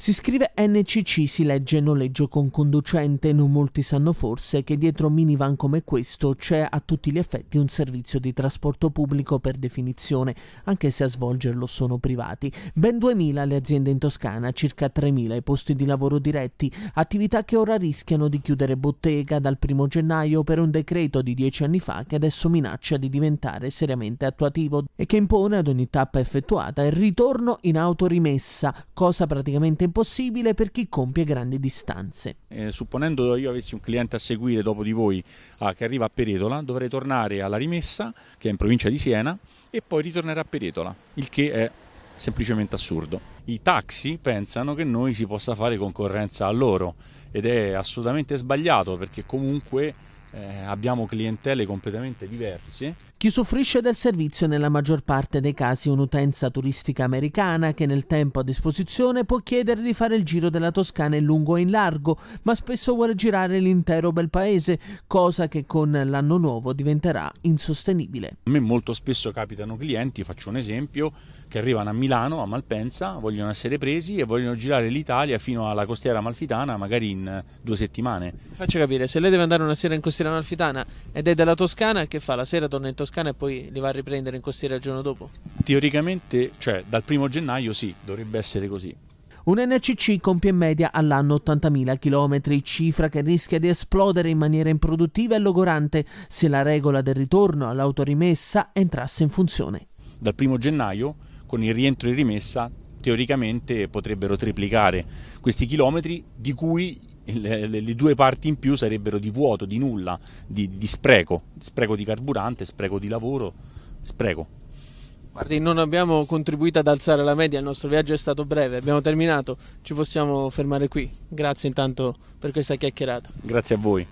Si scrive NCC, si legge noleggio con conducente, non molti sanno forse che dietro minivan come questo c'è a tutti gli effetti un servizio di trasporto pubblico per definizione, anche se a svolgerlo sono privati. Ben 2.000 le aziende in Toscana, circa 3.000 i posti di lavoro diretti, attività che ora rischiano di chiudere bottega dal 1 gennaio per un decreto di dieci anni fa che adesso minaccia di diventare seriamente attuativo e che impone ad ogni tappa effettuata il ritorno in autorimessa, cosa praticamente impossibile per chi compie grandi distanze. Eh, supponendo io avessi un cliente a seguire dopo di voi ah, che arriva a Peretola, dovrei tornare alla rimessa, che è in provincia di Siena, e poi ritornare a Peretola, il che è semplicemente assurdo. I taxi pensano che noi si possa fare concorrenza a loro ed è assolutamente sbagliato perché comunque eh, abbiamo clientele completamente diverse. Chi soffrisce del servizio è nella maggior parte dei casi un'utenza turistica americana che nel tempo a disposizione può chiedere di fare il giro della Toscana in lungo e in largo, ma spesso vuole girare l'intero bel paese, cosa che con l'anno nuovo diventerà insostenibile. A me molto spesso capitano clienti, faccio un esempio, che arrivano a Milano, a Malpensa, vogliono essere presi e vogliono girare l'Italia fino alla costiera amalfitana magari in due settimane. faccio capire, se lei deve andare una sera in costiera costiera amalfitana ed è della Toscana, che fa? La sera torna in Toscana e poi li va a riprendere in costiera il giorno dopo? Teoricamente, cioè dal primo gennaio sì, dovrebbe essere così. Un NCC compie in media all'anno 80.000 km, cifra che rischia di esplodere in maniera improduttiva e logorante se la regola del ritorno all'autorimessa entrasse in funzione. Dal primo gennaio, con il rientro in rimessa, teoricamente potrebbero triplicare questi chilometri di cui le, le, le, due parti in più sarebbero di vuoto, di nulla, di, di spreco, spreco di carburante, spreco di lavoro, spreco. Guardi, non abbiamo contribuito ad alzare la media, il nostro viaggio è stato breve, abbiamo terminato, ci possiamo fermare qui. Grazie intanto per questa chiacchierata. Grazie a voi.